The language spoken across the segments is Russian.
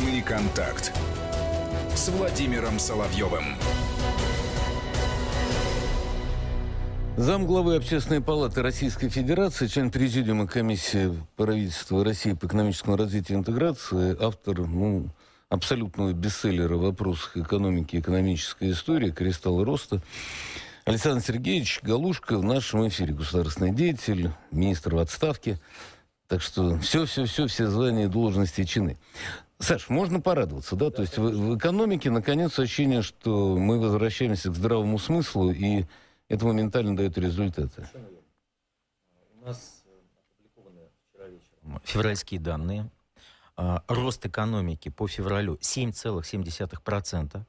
«Полный контакт» с Владимиром Соловьевым. Замглавы Общественной палаты Российской Федерации, член президиума комиссии правительства России по экономическому развитию и интеграции, автор ну, абсолютного бестселлера в экономики и экономической истории «Кристалл роста», Александр Сергеевич Галушка в нашем эфире. Государственный деятель, министр в отставке. Так что все-все-все, все звания, должности чины. Саш, можно порадоваться, да? То есть в, в экономике, наконец, ощущение, что мы возвращаемся к здравому смыслу, и это моментально дает результаты. А, у нас э, опубликованы вчера вечером февральские данные. А, рост экономики по февралю 7,7%.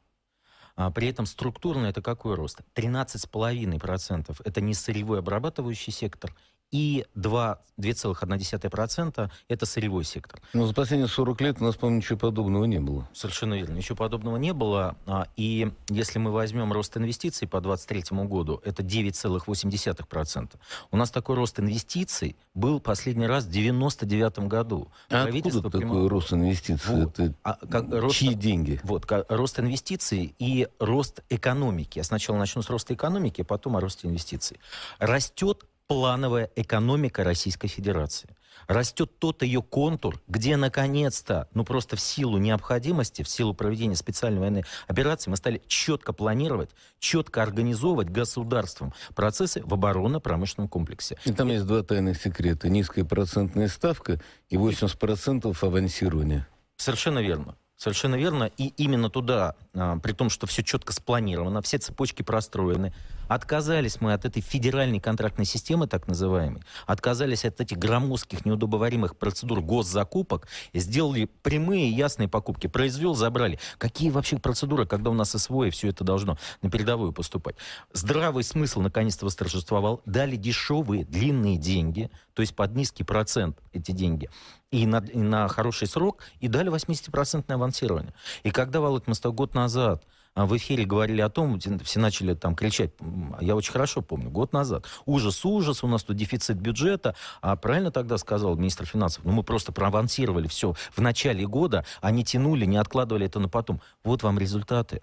А, при этом структурно это какой рост? 13,5%. Это не сырьевой обрабатывающий сектор – и 2,1% это сырьевой сектор. Но ну, за последние 40 лет у нас, по-моему, ничего подобного не было. Совершенно верно, ничего подобного не было. А, и если мы возьмем рост инвестиций по 2023 году, это 9,8%. У нас такой рост инвестиций был последний раз в 99 году. А откуда такой прямо... рост инвестиций? Вот. Это а, как, рост... Чьи деньги? Вот, как, рост инвестиций и рост экономики. Я сначала начну с роста экономики, а потом о росте инвестиций. Растет плановая экономика Российской Федерации. Растет тот ее контур, где наконец-то, ну просто в силу необходимости, в силу проведения специальной военной операции, мы стали четко планировать, четко организовывать государством процессы в оборонно-промышленном комплексе. И там есть два тайных секрета. Низкая процентная ставка и 80% авансирования. Совершенно верно. Совершенно верно. И именно туда, а, при том, что все четко спланировано, все цепочки простроены, Отказались мы от этой федеральной контрактной системы, так называемой, отказались от этих громоздких, неудобоваримых процедур госзакупок, сделали прямые ясные покупки. Произвел, забрали. Какие вообще процедуры, когда у нас СВО и все это должно на передовую поступать? Здравый смысл наконец-то восторжествовал. Дали дешевые, длинные деньги, то есть под низкий процент эти деньги и на, и на хороший срок, и дали 80% авансирование. И когда, Володь, мы год назад а в эфире говорили о том, все начали там кричать, а я очень хорошо помню, год назад, ужас, ужас, у нас тут дефицит бюджета, а правильно тогда сказал министр финансов, ну мы просто провансировали все в начале года, они а тянули, не откладывали это на потом. Вот вам результаты.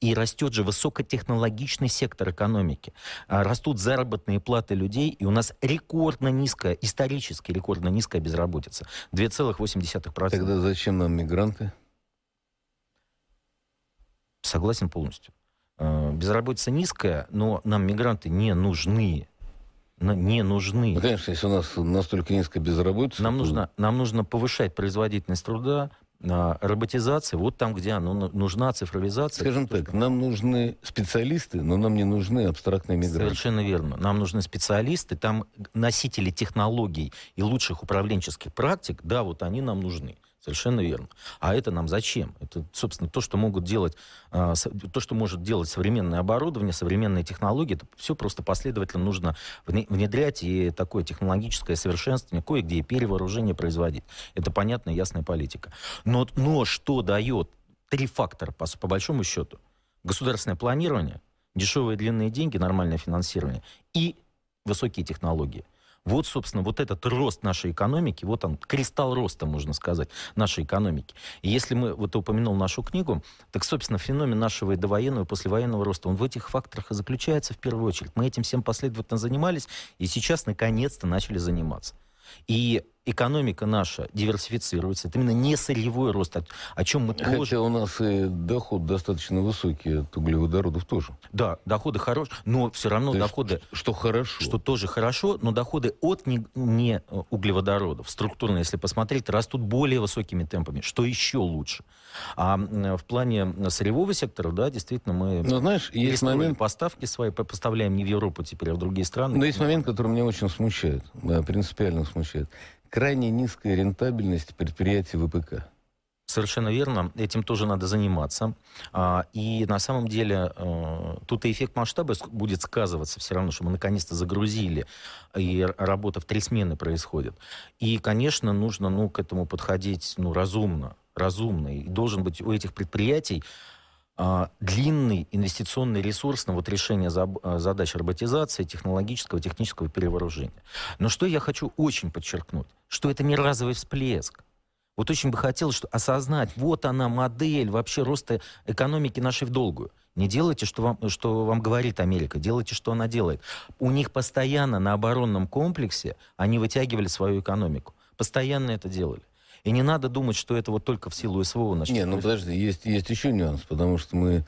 И растет же высокотехнологичный сектор экономики. Растут заработные платы людей, и у нас рекордно низкая, исторически рекордно низкая безработица. 2,8%. Тогда зачем нам мигранты? Согласен полностью. Э, безработица низкая, но нам мигранты не нужны. Не нужны. Ну, конечно, если у нас настолько низкая безработица... Нам, то... нужно, нам нужно повышать производительность труда, э, роботизация, вот там, где она нужна, цифровизация. Скажем так, нам нужны специалисты, но нам не нужны абстрактные мигранты. Совершенно верно. Нам нужны специалисты, там носители технологий и лучших управленческих практик, да, вот они нам нужны. Совершенно верно. А это нам зачем? Это, собственно, то, что могут делать, а, то, что может делать современное оборудование, современные технологии, это все просто последовательно нужно внедрять и такое технологическое совершенствование, кое-где перевооружение производить. Это понятная, ясная политика. Но, но что дает три фактора, по, по большому счету? Государственное планирование, дешевые длинные деньги, нормальное финансирование и высокие технологии. Вот, собственно, вот этот рост нашей экономики, вот он, кристалл роста, можно сказать, нашей экономики. И если мы, вот ты упомянул нашу книгу, так, собственно, феномен нашего и довоенного, и послевоенного роста, он в этих факторах и заключается в первую очередь. Мы этим всем последовательно занимались, и сейчас, наконец-то, начали заниматься. И экономика наша диверсифицируется. Это именно не сырьевой рост, а о чем мы Хотя у нас и доход достаточно высокий от углеводородов тоже. Да, доходы хорошие, но все равно То доходы... Есть, что хорошо. Что тоже хорошо, но доходы от не, не э, углеводородов, структурно, если посмотреть, растут более высокими темпами, что еще лучше. А в плане сырьевого сектора, да, действительно, мы... Но знаешь, есть момент... Поставки свои поставляем не в Европу теперь, а в другие страны. Но есть момент, который меня очень смущает, принципиально смущает крайне низкая рентабельность предприятий ВПК. Совершенно верно, этим тоже надо заниматься. А, и на самом деле э, тут и эффект масштаба будет сказываться все равно, что мы наконец-то загрузили, и работа в три смены происходит. И, конечно, нужно ну, к этому подходить ну, разумно, разумно. И должен быть у этих предприятий а, длинный инвестиционный ресурс на вот решение а, задач роботизации, технологического, технического перевооружения. Но что я хочу очень подчеркнуть, что это не разовый всплеск. Вот очень бы хотелось что, осознать, вот она модель вообще роста экономики нашей в долгую. Не делайте, что вам, что вам говорит Америка, делайте, что она делает. У них постоянно на оборонном комплексе они вытягивали свою экономику. Постоянно это делали. И не надо думать, что это вот только в силу СВО начнет. Не, ну подожди, есть, есть еще нюанс, потому что мы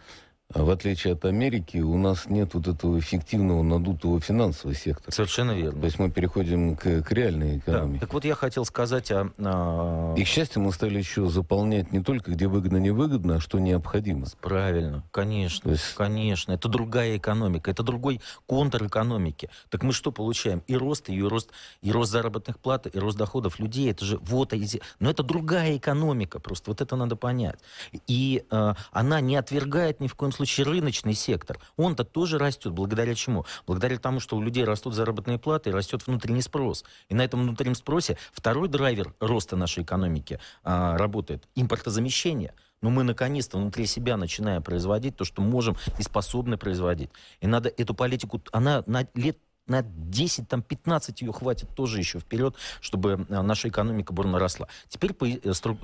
а в отличие от Америки, у нас нет вот этого эффективного надутого финансового сектора. Совершенно верно. То есть мы переходим к, к реальной экономике. Да. Так вот я хотел сказать о... о... А, и, к счастью, мы стали еще заполнять не только где выгодно-невыгодно, а что необходимо. Правильно, конечно, есть... конечно. Это другая экономика, это другой контр экономики. Так мы что получаем? И рост, и рост, и рост заработных плат, и рост доходов людей. Это же вот... Но это другая экономика просто, вот это надо понять. И э, она не отвергает ни в коем случае рыночный сектор, он-то тоже растет. Благодаря чему? Благодаря тому, что у людей растут заработные платы и растет внутренний спрос. И на этом внутреннем спросе второй драйвер роста нашей экономики а, работает. Импортозамещение. Но мы наконец-то внутри себя начинаем производить то, что можем и способны производить. И надо эту политику, она на лет на 10, там 15 ее хватит тоже еще вперед, чтобы а, наша экономика бурно росла. Теперь по, э,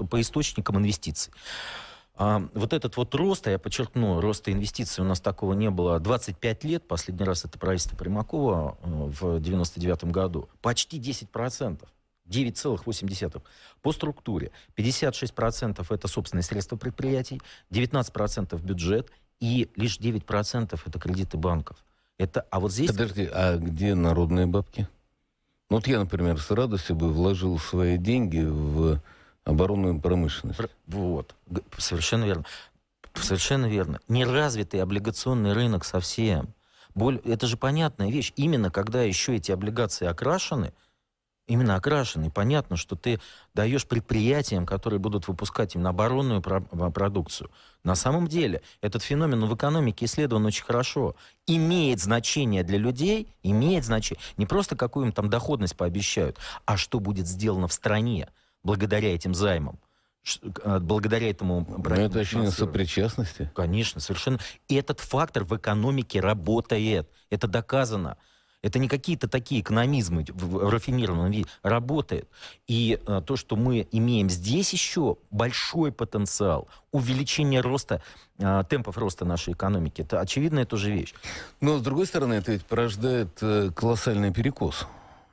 по источникам инвестиций. А, вот этот вот рост, а я подчеркну, роста инвестиций у нас такого не было 25 лет, последний раз это правительство Примакова э, в 99 году, почти 10%. 9,8 по структуре. 56% это собственные средства предприятий, 19% бюджет и лишь 9% это кредиты банков. Это, а вот здесь... Подожди, а где народные бабки? Ну, вот я, например, с радостью бы вложил свои деньги в оборонную промышленность. Вот, совершенно верно. Совершенно верно. Неразвитый облигационный рынок совсем. Боль... Это же понятная вещь. Именно когда еще эти облигации окрашены, именно окрашены, понятно, что ты даешь предприятиям, которые будут выпускать именно оборонную про- а, продукцию. На самом деле этот феномен в экономике исследован очень хорошо. Имеет значение для людей, имеет значение. Не просто какую им там доходность пообещают, а что будет сделано в стране благодаря этим займам а, благодаря этому... Но ну, это ощущение сопричастности. Конечно, совершенно. И этот фактор в экономике работает. Это доказано. Это не какие-то такие экономизмы в рафинированном виде. Работает. И а, то, что мы имеем здесь еще большой потенциал увеличения роста, а, темпов роста нашей экономики, это очевидная тоже вещь. Но, с другой стороны, это ведь порождает э, колоссальный перекос.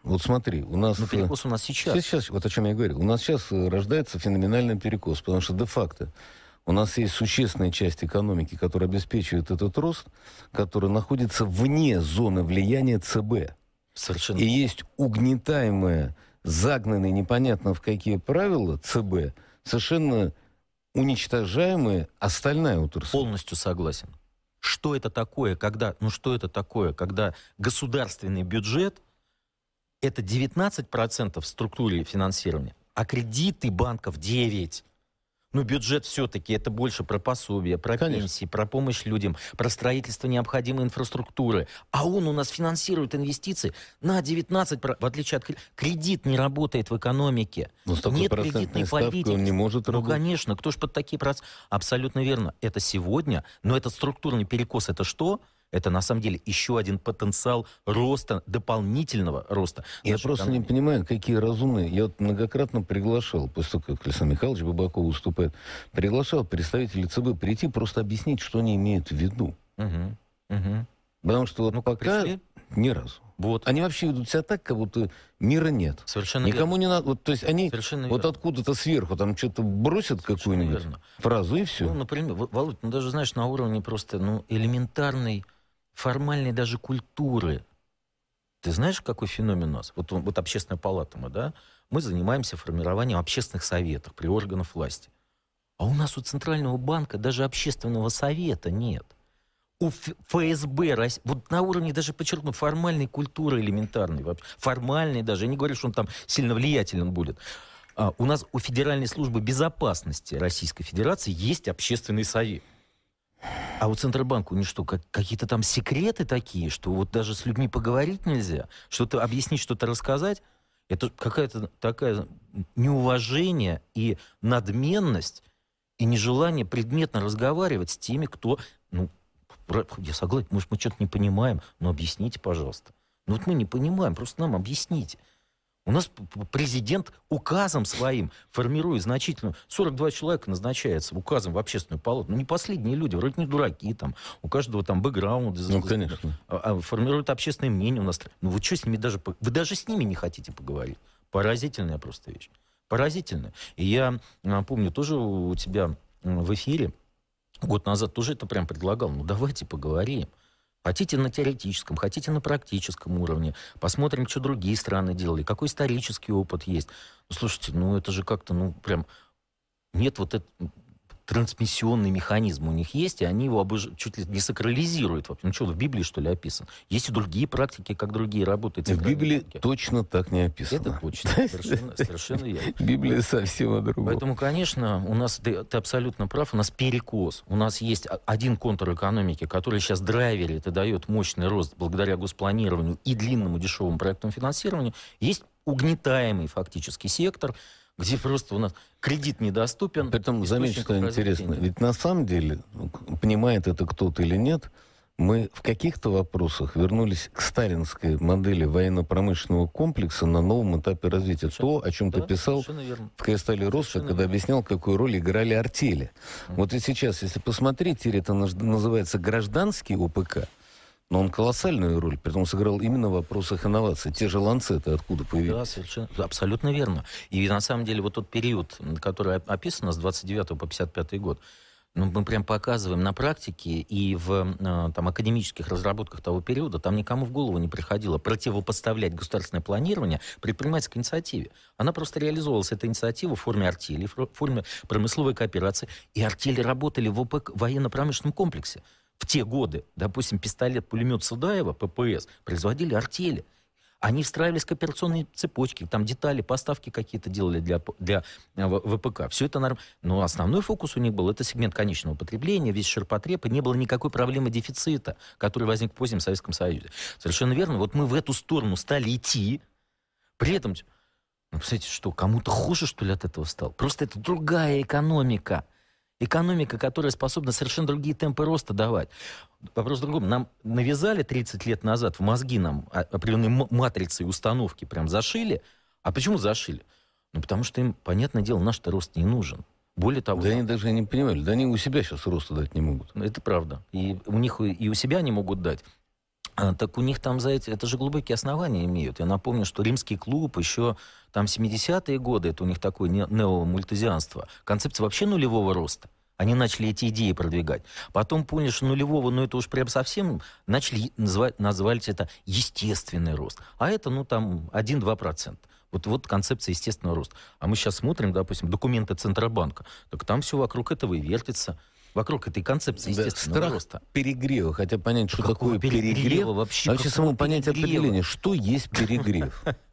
Вот смотри, у нас... Но ну, э, перекос у нас сейчас. Сейчас, вот о чем я говорю. У нас сейчас э, рождается феноменальный перекос, потому что де-факто у нас есть существенная часть экономики, которая обеспечивает этот рост, которая находится вне зоны влияния ЦБ. Совершенно. И есть угнетаемая, загнанная непонятно в какие правила ЦБ, совершенно уничтожаемая остальная отрасль. Полностью согласен. Что это такое, когда, ну что это такое, когда государственный бюджет – это 19% в структуре финансирования, а кредиты банков 9%. Но ну, бюджет все-таки это больше про пособия, про Конечно. пенсии, про помощь людям, про строительство необходимой инфраструктуры. А он у нас финансирует инвестиции на 19, в отличие от кредит не работает в экономике. Но ну, с такой Нет кредитной политики. Он не может работать. Ну, конечно, кто ж под такие проценты? Абсолютно верно. Это сегодня, но этот структурный перекос, это что? это на самом деле еще один потенциал роста, дополнительного роста. Я просто экономики. не понимаю, какие разумные. Я вот многократно приглашал, после того, как Александр Михайлович Бабаков уступает, приглашал представителей ЦБ прийти, просто объяснить, что они имеют в виду. Угу. Угу. Потому что вот ну, пока пришли? ни разу. Вот. Они вообще ведут себя так, как будто мира нет. Совершенно Никому верно. не надо. Вот, то есть они Совершенно вот верно. откуда-то сверху там что-то бросят какую-нибудь фразу и все. Ну, например, Володь, ну даже знаешь, на уровне просто ну, элементарной формальной даже культуры. Ты знаешь, какой феномен у нас? Вот, вот общественная палата мы, да? Мы занимаемся формированием общественных советов при органах власти. А у нас у Центрального банка даже общественного совета нет. У ФСБ, вот на уровне даже, подчеркну, формальной культуры элементарной, формальной даже, я не говорю, что он там сильно влиятельным будет. А у нас у Федеральной службы безопасности Российской Федерации есть общественный совет. А вот Центробанк, у них что, как, какие-то там секреты такие, что вот даже с людьми поговорить нельзя? Что-то объяснить, что-то рассказать? Это какая-то такая неуважение и надменность, и нежелание предметно разговаривать с теми, кто, ну, я согласен, может, мы что-то не понимаем, но объясните, пожалуйста. Ну вот мы не понимаем, просто нам объясните. У нас президент указом своим формирует значительную... 42 человека назначается указом в общественную палату. Ну, не последние люди, вроде не дураки там. У каждого там бэкграунд. Ну, конечно. А, а, формируют общественное мнение у нас. Ну, вы что с ними даже... Вы даже с ними не хотите поговорить. Поразительная просто вещь. Поразительная. И я помню, тоже у тебя в эфире год назад тоже это прям предлагал. Ну, давайте поговорим. Хотите на теоретическом, хотите на практическом уровне. Посмотрим, что другие страны делали, какой исторический опыт есть. Ну, слушайте, ну это же как-то, ну прям нет вот это, трансмиссионный механизм у них есть, и они его обож... чуть ли не сакрализируют. вообще Ну что, в Библии, что ли, описано? Есть и другие практики, как другие работают. В Библии практики. точно так не описано. Это точно, совершенно, совершенно Библия совсем о другом. Поэтому, конечно, у нас, ты, ты абсолютно прав, у нас перекос. У нас есть один контур экономики, который сейчас драйверит и дает мощный рост благодаря госпланированию и длинному дешевому проектному финансированию. Есть угнетаемый фактически сектор, где просто у нас кредит недоступен. Притом, заметь, что интересно, ведь на самом деле, ну, понимает это кто-то или нет, мы в каких-то вопросах вернулись к сталинской модели военно-промышленного комплекса на новом этапе развития. Совершенно, То, о чем да, ты писал в «Кристалле Роста», когда объяснял, какую роль играли артели. Mm-hmm. Вот и сейчас, если посмотреть, теперь это называется гражданский ОПК – но он колоссальную роль, притом сыграл именно в вопросах инноваций. Те же ланцеты откуда появились? Да, совершенно, абсолютно верно. И на самом деле вот тот период, который описан с 29 по 55 год, ну, мы прям показываем на практике и в э, там, академических разработках того периода, там никому в голову не приходило противопоставлять государственное планирование предпринимательской инициативе. Она просто реализовывалась, эта инициатива, в форме артели, в форме промысловой кооперации. И артели работали в ОПК, военно-промышленном комплексе в те годы, допустим, пистолет-пулемет Судаева, ППС, производили артели. Они встраивались в кооперационные цепочки, там детали, поставки какие-то делали для, для э, ВПК. Все это норм. Но основной фокус у них был, это сегмент конечного потребления, весь ширпотреб, и не было никакой проблемы дефицита, который возник в позднем Советском Союзе. Совершенно верно. Вот мы в эту сторону стали идти, при этом, ну, кстати, что, кому-то хуже, что ли, от этого стало? Просто это другая экономика. Экономика, которая способна совершенно другие темпы роста давать. Вопрос в другом. Нам навязали 30 лет назад в мозги нам определенные матрицы и установки прям зашили. А почему зашили? Ну, потому что им, понятное дело, наш-то рост не нужен. Более того... Да они даже не понимали. Да они у себя сейчас роста дать не могут. Это правда. И у них и у себя не могут дать. А, так у них там за эти... Это же глубокие основания имеют. Я напомню, что римский клуб еще там 70-е годы, это у них такое неомультезианство. Концепция вообще нулевого роста. Они начали эти идеи продвигать. Потом поняли, что нулевого, ну это уж прям совсем, начали называть, назвать это естественный рост. А это, ну там, 1-2%. Вот, вот концепция естественного роста. А мы сейчас смотрим, допустим, документы Центробанка. Так там все вокруг этого и вертится вокруг этой концепции да, естественного страх роста. перегрева. Хотя понять, что Какого такое перегрев, перегрев а вообще, вообще само понятие определения, что есть перегрев.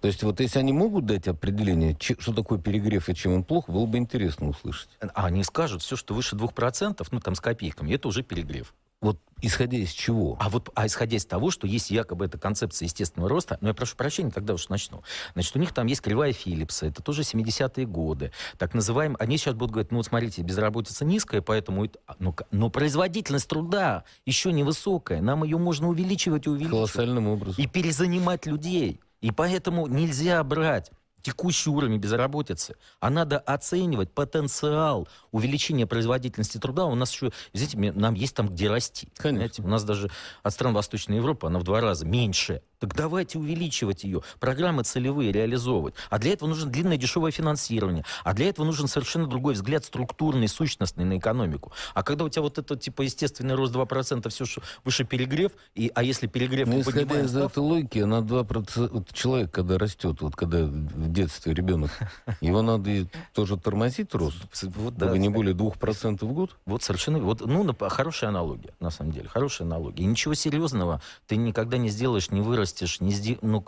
То есть вот если они могут дать определение, что такое перегрев и чем он плох, было бы интересно услышать. А они скажут, все, что выше 2%, ну там с копейками, это уже перегрев. Вот Исходя из чего? А вот а исходя из того, что есть якобы эта концепция естественного роста, ну я прошу прощения, тогда уж начну. Значит, у них там есть кривая Филлипса, это тоже 70-е годы. Так называемые, они сейчас будут говорить, ну вот смотрите, безработица низкая, поэтому... А, ну но, но производительность труда еще невысокая, нам ее можно увеличивать и увеличивать. Колоссальным образом. И перезанимать людей. И поэтому нельзя брать текущий уровень безработицы, а надо оценивать потенциал увеличения производительности труда. У нас еще, знаете, нам есть там где расти. Конечно. Понимаете? У нас даже от стран Восточной Европы она в два раза меньше так давайте увеличивать ее, программы целевые реализовывать. А для этого нужно длинное дешевое финансирование. А для этого нужен совершенно другой взгляд, структурный, сущностный на экономику. А когда у тебя вот это, типа, естественный рост 2%, все что выше перегрев, и, а если перегрев... Ну, исходя понимаем, из став... этой логики, на 2%... Вот человек, когда растет, вот когда в детстве ребенок, его надо тоже тормозить рост, вот, да, не более 2% э, в год. Вот совершенно... Вот, ну, хорошая аналогия, на самом деле, хорошая аналогия. И ничего серьезного ты никогда не сделаешь, не вырастешь вырастешь, не сди... ну,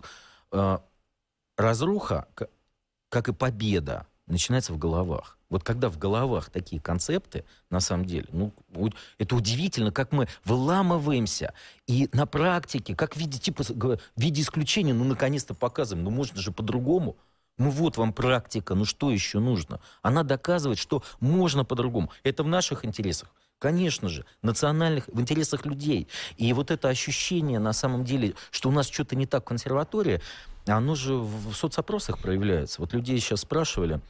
э, разруха, как и победа, начинается в головах. Вот когда в головах такие концепты, на самом деле, ну, это удивительно, как мы выламываемся. И на практике, как в виде, типа, в виде исключения, ну, наконец-то показываем, ну, можно же по-другому. Ну вот вам практика, ну что еще нужно? Она доказывает, что можно по-другому. Это в наших интересах. Конечно же, национальных, в интересах людей. И вот это ощущение, на самом деле, что у нас что-то не так в консерватории, оно же в соцопросах проявляется. Вот людей сейчас спрашивали,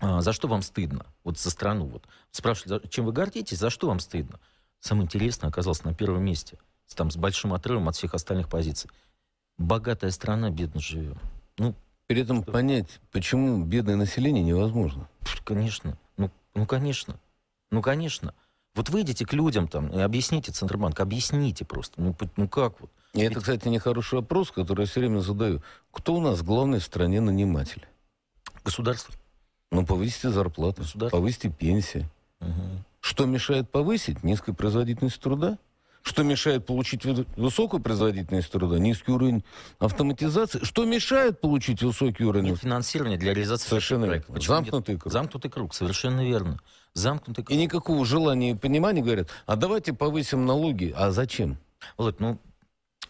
«А, за что вам стыдно? Вот за страну. Вот. Спрашивали, чем вы гордитесь, за что вам стыдно? Самое интересное оказалось на первом месте. Там с большим отрывом от всех остальных позиций. Богатая страна, бедно живем. Ну, При этом что? понять, почему бедное население невозможно. Конечно. Ну, ну конечно. Ну, конечно. Вот выйдите к людям там и объясните Центробанк, объясните просто. Ну, ну как вот? И это, кстати, нехороший вопрос, который я все время задаю. Кто у нас главный в стране наниматель? Государство. Ну, повысите зарплату, повысите пенсии. Угу. Что мешает повысить? Низкая производительность труда? Что мешает получить высокую производительность труда, низкий уровень автоматизации? Что мешает получить высокий уровень? Нет финансирования для реализации Совершенно верно. Замкнутый круг. Замкнутый круг, совершенно верно. Замкнутый круг. И никакого желания и понимания говорят, а давайте повысим налоги. А зачем? Вот, ну,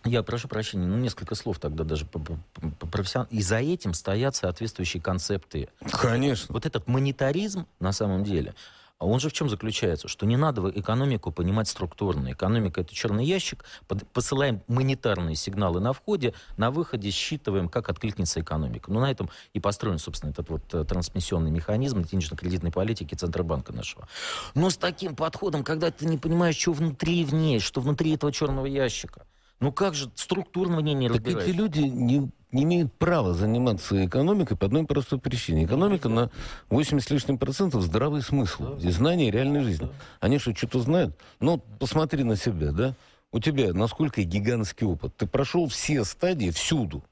я прошу прощения, ну, несколько слов тогда даже по, по, по профессион... И за этим стоят соответствующие концепты. Конечно. Вот этот монетаризм, на самом деле, а он же в чем заключается? Что не надо экономику понимать структурно. Экономика – это черный ящик. Посылаем монетарные сигналы на входе, на выходе считываем, как откликнется экономика. Ну, на этом и построен, собственно, этот вот э, трансмиссионный механизм денежно-кредитной политики Центробанка нашего. Но с таким подходом, когда ты не понимаешь, что внутри и вне, что внутри этого черного ящика. Ну как же структурного в ней не так разбираешься? эти люди не не имеют права заниматься экономикой по одной простой причине. Экономика на 80 с лишним процентов здравый смысл и знание реальной жизни. Они что, что-то знают? Ну, посмотри на себя, да? У тебя насколько гигантский опыт? Ты прошел все стадии всюду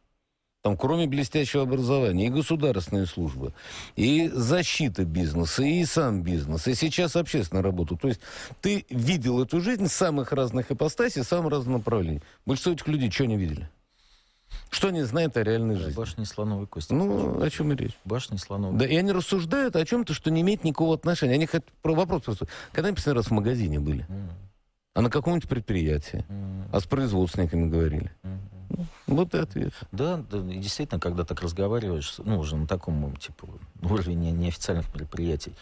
там, кроме блестящего образования, и государственные службы, и защита бизнеса, и сам бизнес, и сейчас общественная работу То есть ты видел эту жизнь самых разных ипостасей, самых разных направлений. Большинство этих людей что не видели? Что они знают о реальной жизни? Башни слоновой кости. Ну, о чем и речь? Башни слоновой. Да, и они рассуждают о чем-то, что не имеет никакого отношения. Они хотят про вопрос просто. Когда они последний раз в магазине были? Mm. А на каком-нибудь предприятии? Mm. А с производственниками говорили? Mm. Ну, вот и ответ. Да, да, действительно, когда так разговариваешь, ну, уже на таком, типа, уровне неофициальных мероприятий,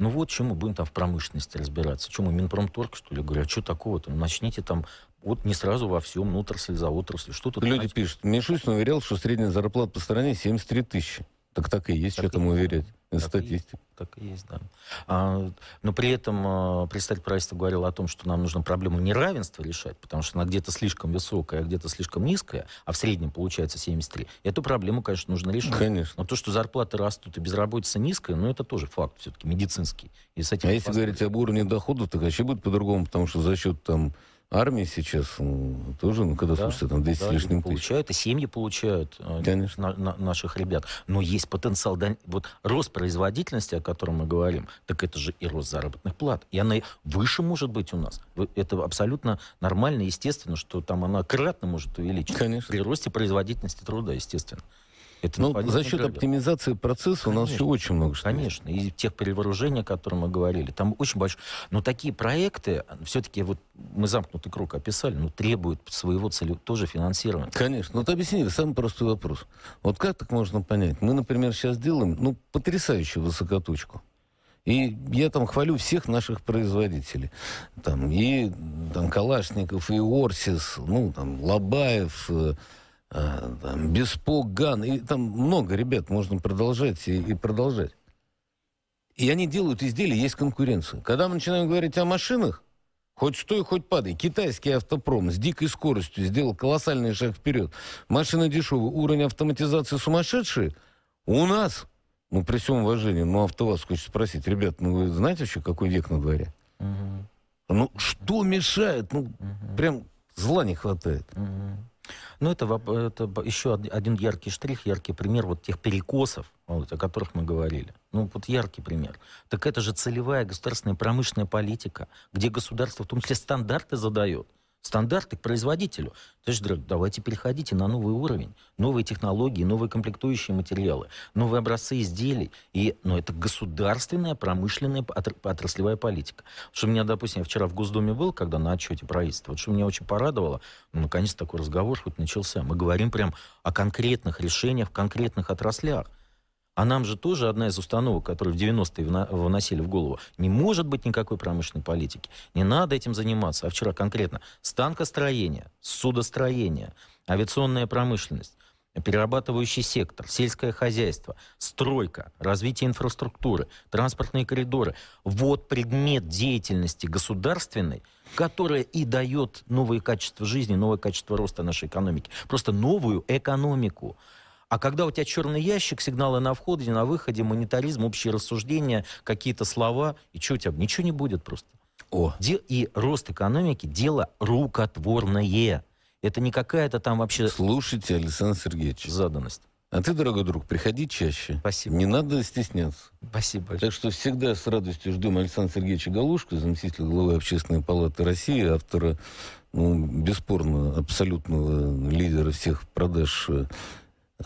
ну вот, чему будем там в промышленности разбираться? Чему Минпромторг, что ли? Говорю, а что такого-то? Ну, начните там вот не сразу во всем, отрасль за отраслью, что тут? Люди тратить. пишут, Мишустин уверял, что средняя зарплата по стране 73 тысячи. Так так и есть, что там уверять. статистика. так и есть, да. А, но при этом а, представитель правительства говорил о том, что нам нужно проблему неравенства решать, потому что она где-то слишком высокая, а где-то слишком низкая, а в среднем получается 73. Эту проблему, конечно, нужно решать. Конечно. Но то, что зарплаты растут и безработица низкая, ну это тоже факт все-таки медицинский. И с этим а если говорить об уровне доходов, то вообще будет по-другому, потому что за счет там армии сейчас тоже, ну, когда да, слушается, там 200 да, с лишним тысяч. Получают, и семьи получают э, Конечно. На, на, наших ребят. Но есть потенциал, вот рост производительности, о котором мы говорим, так это же и рост заработных плат. И она выше может быть у нас. Это абсолютно нормально, естественно, что там она кратно может увеличиться. Конечно. При росте производительности труда, естественно. Это ну, за счет грабеж. оптимизации процесса конечно, у нас еще очень много что Конечно, есть. и тех перевооружений, о которых мы говорили, там очень большое. Но такие проекты, все-таки вот мы замкнутый круг описали, но требуют своего цели тоже финансирования. Конечно, ну, вот объяснили самый простой вопрос. Вот как так можно понять? Мы, например, сейчас делаем, ну, потрясающую высокоточку. И я там хвалю всех наших производителей. Там и там, Калашников, и Орсис, ну, там, Лобаев, э, а, там, Беспоган, и там много ребят, можно продолжать и, и продолжать. И они делают изделия, есть конкуренция. Когда мы начинаем говорить о машинах, Хоть стой, хоть падай. Китайский автопром с дикой скоростью сделал колоссальный шаг вперед. Машины дешевые, уровень автоматизации сумасшедший. У нас, ну, при всем уважении, ну, АвтоВАЗ хочет спросить, ребят, ну, вы знаете еще, какой век на дворе? Ну, что мешает? Ну, прям зла не хватает. Угу. Ну, это, это еще один яркий штрих, яркий пример вот тех перекосов, вот, о которых мы говорили. Ну, вот яркий пример. Так это же целевая государственная промышленная политика, где государство в том числе стандарты задает стандарты к производителю. То есть, давайте переходите на новый уровень, новые технологии, новые комплектующие материалы, новые образцы изделий. И, ну, это государственная промышленная отраслевая политика. Что меня, допустим, я вчера в Госдуме был, когда на отчете правительства, вот что меня очень порадовало, ну, наконец такой разговор хоть начался. Мы говорим прям о конкретных решениях в конкретных отраслях. А нам же тоже одна из установок, которую в 90-е вносили в голову, не может быть никакой промышленной политики. Не надо этим заниматься. А вчера конкретно станкостроение, судостроение, авиационная промышленность, перерабатывающий сектор, сельское хозяйство, стройка, развитие инфраструктуры, транспортные коридоры. Вот предмет деятельности государственной, которая и дает новые качества жизни, новое качество роста нашей экономики. Просто новую экономику. А когда у тебя черный ящик, сигналы на входе, на выходе, монетаризм, общие рассуждения, какие-то слова, и что у тебя? Ничего не будет просто. О. и рост экономики – дело рукотворное. Это не какая-то там вообще... Слушайте, Александр Сергеевич. Заданность. А ты, дорогой друг, приходи чаще. Спасибо. Не надо стесняться. Спасибо. Так что всегда с радостью ждем Александра Сергеевича Галушка, заместителя главы Общественной палаты России, автора, ну, бесспорно, абсолютного лидера всех продаж э, Э,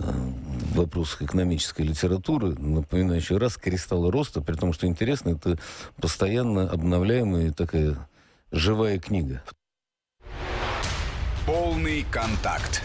вопрос экономической литературы, напоминаю еще раз, кристаллы роста, при том, что интересно, это постоянно обновляемая такая живая книга. Полный контакт.